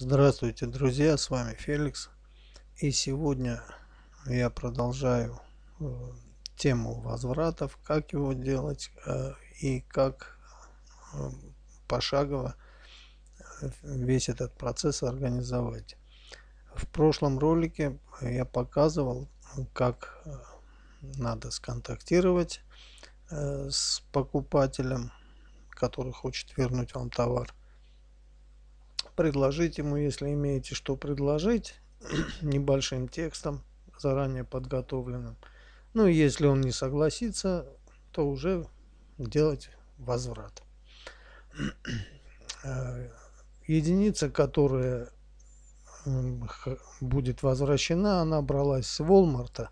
Здравствуйте, друзья, с вами Феликс. И сегодня я продолжаю э, тему возвратов, как его делать э, и как э, пошагово весь этот процесс организовать. В прошлом ролике я показывал, как надо сконтактировать с покупателем, который хочет вернуть вам товар предложить ему, если имеете что предложить, небольшим текстом, заранее подготовленным. Ну, если он не согласится, то уже делать возврат. Э, единица, которая будет возвращена, она бралась с Волмарта.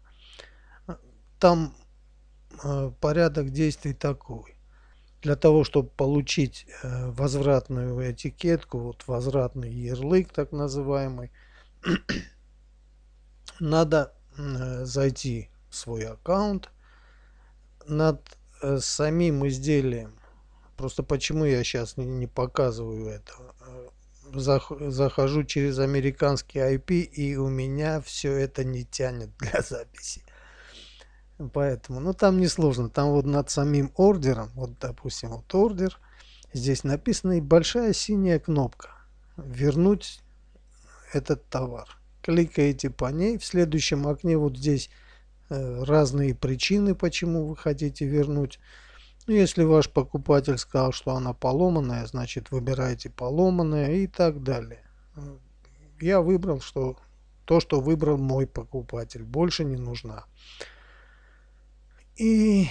Там э, порядок действий такой для того, чтобы получить э, возвратную этикетку, вот возвратный ярлык так называемый, надо э, зайти в свой аккаунт над э, самим изделием. Просто почему я сейчас не показываю это? Захожу через американский IP и у меня все это не тянет для записи. Поэтому, ну там несложно, там вот над самим ордером, вот допустим, вот ордер, здесь написана и большая синяя кнопка «Вернуть этот товар». Кликаете по ней, в следующем окне вот здесь э, разные причины, почему вы хотите вернуть. Ну, если ваш покупатель сказал, что она поломанная, значит выбираете поломанное и так далее. Я выбрал, что то, что выбрал мой покупатель, больше не нужна. И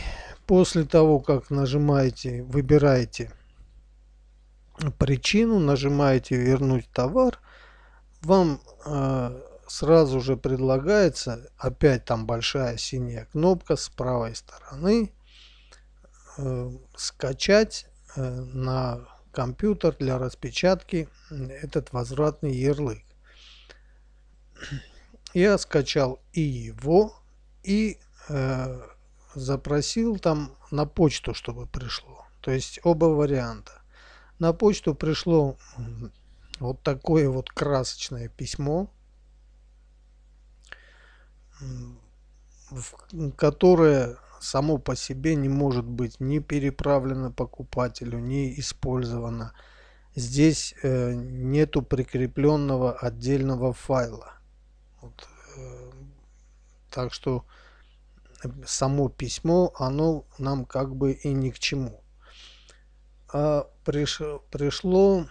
после того, как нажимаете, выбираете причину, нажимаете вернуть товар, вам э, сразу же предлагается, опять там большая синяя кнопка с правой стороны, э, скачать э, на компьютер для распечатки этот возвратный ярлык. Я скачал и его, и э, запросил там на почту, чтобы пришло. То есть оба варианта. На почту пришло вот такое вот красочное письмо, которое само по себе не может быть ни переправлено покупателю, ни использовано. Здесь э, нету прикрепленного отдельного файла. Вот, э, так что само письмо, оно нам как бы и ни к чему. А приш, пришло,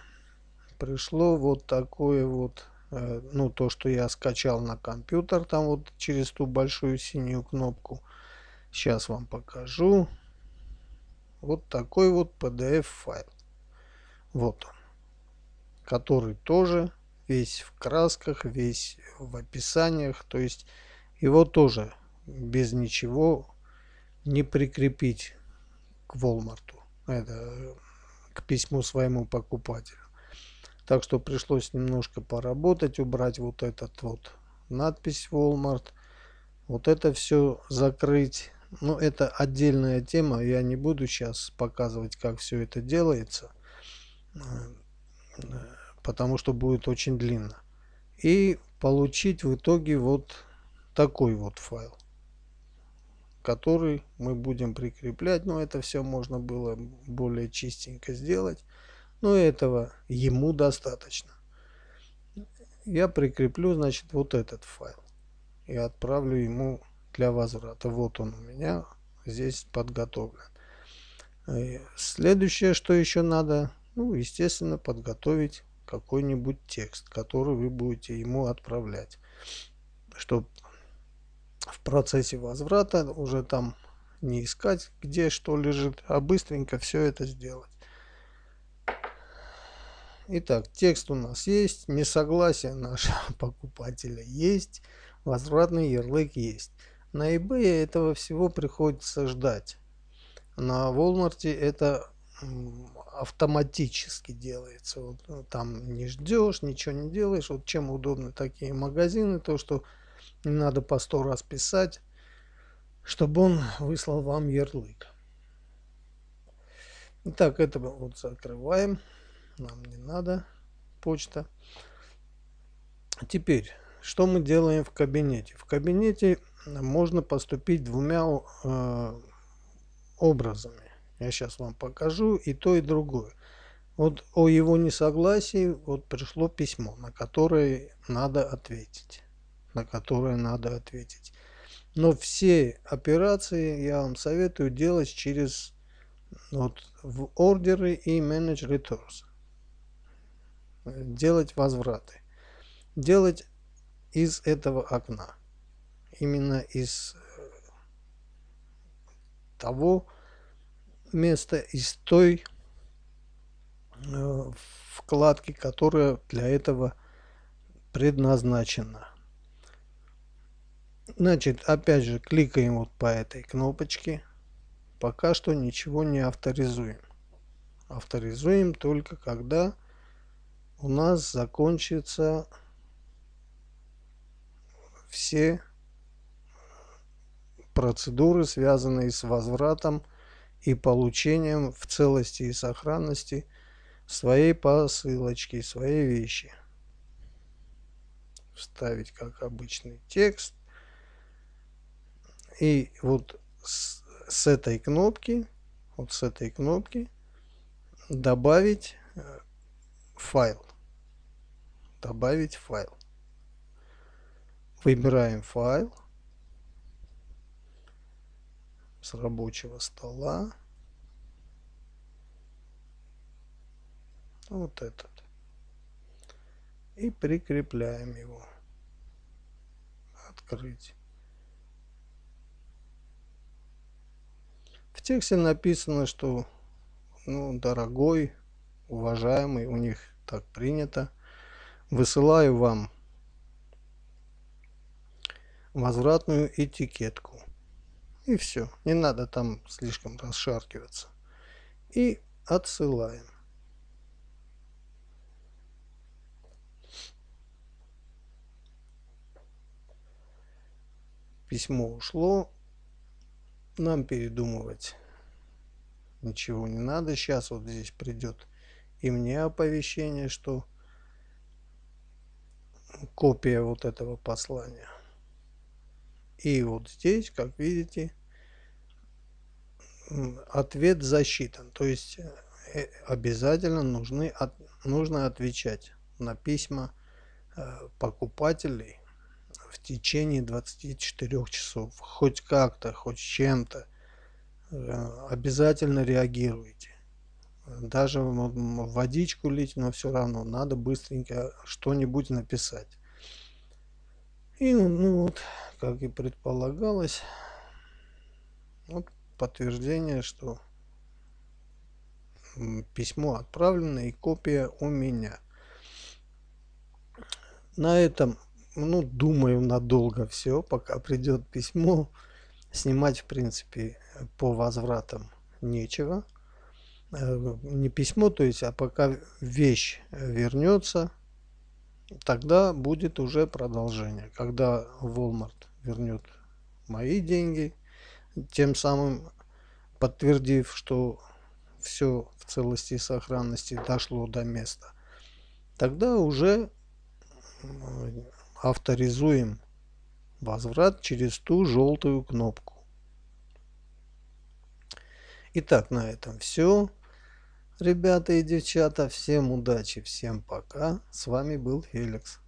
пришло вот такое вот, э, ну то, что я скачал на компьютер, там вот через ту большую синюю кнопку. Сейчас вам покажу. Вот такой вот PDF файл. Вот он. Который тоже весь в красках, весь в описаниях. То есть его тоже без ничего не прикрепить к Walmart, это, к письму своему покупателю. Так что пришлось немножко поработать, убрать вот этот вот надпись Walmart. Вот это все закрыть. Но это отдельная тема, я не буду сейчас показывать, как все это делается, потому что будет очень длинно. И получить в итоге вот такой вот файл который мы будем прикреплять. Но это все можно было более чистенько сделать. Но этого ему достаточно. Я прикреплю, значит, вот этот файл. И отправлю ему для возврата. Вот он у меня здесь подготовлен. Э, следующее, что еще надо, ну, естественно, подготовить какой-нибудь текст, который вы будете ему отправлять, чтобы в процессе возврата уже там не искать, где что лежит, а быстренько все это сделать. Итак, текст у нас есть, несогласие нашего покупателя есть, возвратный ярлык есть. На eBay этого всего приходится ждать. На Walmart это автоматически делается. Вот, ну, там не ждешь, ничего не делаешь. Вот чем удобны такие магазины, то что не надо по сто раз писать, чтобы он выслал вам ярлык. Итак, это мы вот закрываем. Нам не надо почта. Теперь, что мы делаем в кабинете? В кабинете можно поступить двумя э, образами. Я сейчас вам покажу и то, и другое. Вот о его несогласии вот пришло письмо, на которое надо ответить на которые надо ответить. Но все операции я вам советую делать через вот, в ордеры и manage returns. Делать возвраты. Делать из этого окна. Именно из э, того места, из той э, вкладки, которая для этого предназначена. Значит, опять же кликаем вот по этой кнопочке. Пока что ничего не авторизуем. Авторизуем только когда у нас закончится все процедуры, связанные с возвратом и получением в целости и сохранности своей посылочки, своей вещи. Вставить как обычный текст и вот с, с этой кнопки, вот с этой кнопки добавить э, файл. Добавить файл. Выбираем файл с рабочего стола. Вот этот. И прикрепляем его. Открыть. тексте написано, что ну, дорогой, уважаемый, у них так принято. Высылаю вам возвратную этикетку. И все. Не надо там слишком расшаркиваться. И отсылаем. Письмо ушло нам передумывать ничего не надо. Сейчас вот здесь придет и мне оповещение, что копия вот этого послания. И вот здесь, как видите, ответ засчитан. То есть э, обязательно нужны, от, нужно отвечать на письма э, покупателей в течение 24 часов. Хоть как-то, хоть чем-то. Э, обязательно реагируйте. Даже водичку лить, но все равно надо быстренько что-нибудь написать. И ну вот, как и предполагалось, вот подтверждение, что письмо отправлено и копия у меня. На этом ну, думаю, надолго все, пока придет письмо. Снимать, в принципе, по возвратам нечего. Э, не письмо, то есть, а пока вещь вернется, тогда будет уже продолжение. Когда Walmart вернет мои деньги, тем самым подтвердив, что все в целости и сохранности дошло до места, тогда уже авторизуем возврат через ту желтую кнопку. Итак, на этом все. Ребята и девчата, всем удачи, всем пока. С вами был Феликс.